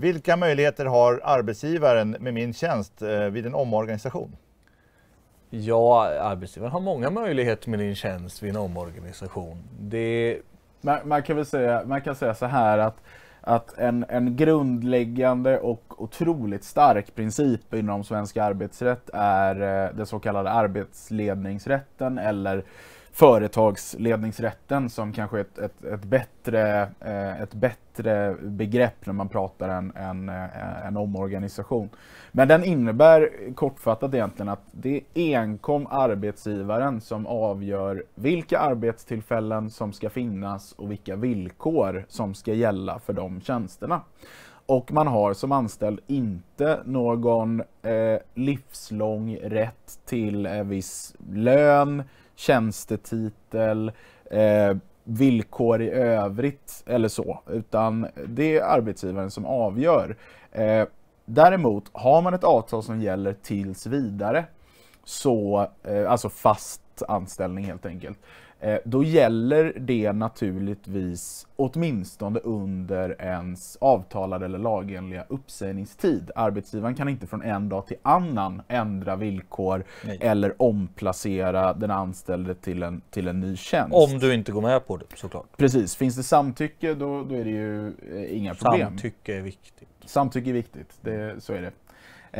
Vilka möjligheter har arbetsgivaren med min tjänst eh, vid en omorganisation? Ja, arbetsgivaren har många möjligheter med din tjänst vid en omorganisation. Det... Man, man kan väl säga, man kan säga så här att att en, en grundläggande och otroligt stark princip inom svensk arbetsrätt är eh, den så kallade arbetsledningsrätten eller företagsledningsrätten som kanske är ett, ett, ett, bättre, eh, ett bättre begrepp när man pratar en, en, eh, en omorganisation. Men den innebär kortfattat egentligen att det är enkom arbetsgivaren som avgör vilka arbetstillfällen som ska finnas och vilka villkor som ska gälla för de tjänsterna. Och man har som anställd inte någon eh, livslång rätt till en eh, viss lön, tjänstetitel, eh, villkor i övrigt eller så, utan det är arbetsgivaren som avgör. Eh, däremot, har man ett avtal som gäller tills vidare, så, eh, alltså fast anställning helt enkelt, Eh, då gäller det naturligtvis åtminstone under ens avtalade eller lagenliga uppsägningstid. Arbetsgivaren kan inte från en dag till annan ändra villkor Nej. eller omplacera den anställde till en, till en ny tjänst. Om du inte går med på det såklart. Precis, finns det samtycke då, då är det ju eh, inga problem. Samtycke är viktigt. Samtycke är viktigt, det, så är det.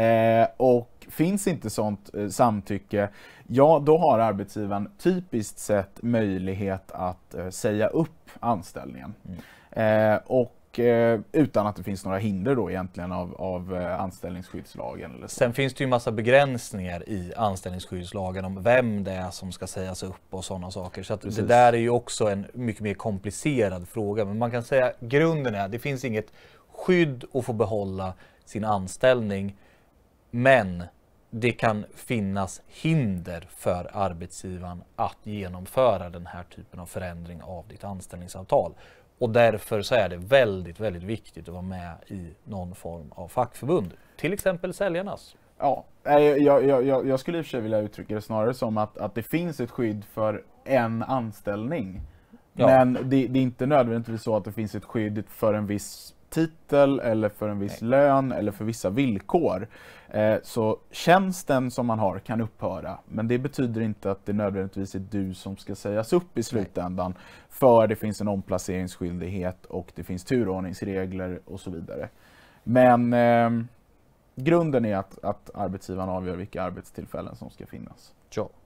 Eh, och finns inte sånt eh, samtycke, ja då har arbetsgivaren typiskt sett möjlighet att eh, säga upp anställningen. Mm. Eh, och eh, utan att det finns några hinder då egentligen av, av eh, anställningsskyddslagen. Eller Sen finns det ju massa begränsningar i anställningsskyddslagen om vem det är som ska sägas upp och sådana saker. Så det där är ju också en mycket mer komplicerad fråga. Men man kan säga grunden är att det finns inget skydd och få behålla sin anställning. Men det kan finnas hinder för arbetsgivaren att genomföra den här typen av förändring av ditt anställningsavtal. Och därför så är det väldigt, väldigt viktigt att vara med i någon form av fackförbund, till exempel säljarnas. Ja, jag, jag, jag, jag skulle i och för sig vilja uttrycka det snarare som att, att det finns ett skydd för en anställning. Ja. Men det, det, är inte nödvändigtvis så att det finns ett skydd för en viss titel eller för en viss Nej. lön eller för vissa villkor. Eh, så tjänsten som man har kan upphöra, men det betyder inte att det nödvändigtvis är du som ska sägas upp i slutändan, Nej. för det finns en omplaceringsskyldighet och det finns turordningsregler och så vidare. Men eh, grunden är att, att arbetsgivaren avgör vilka arbetstillfällen som ska finnas. Ja.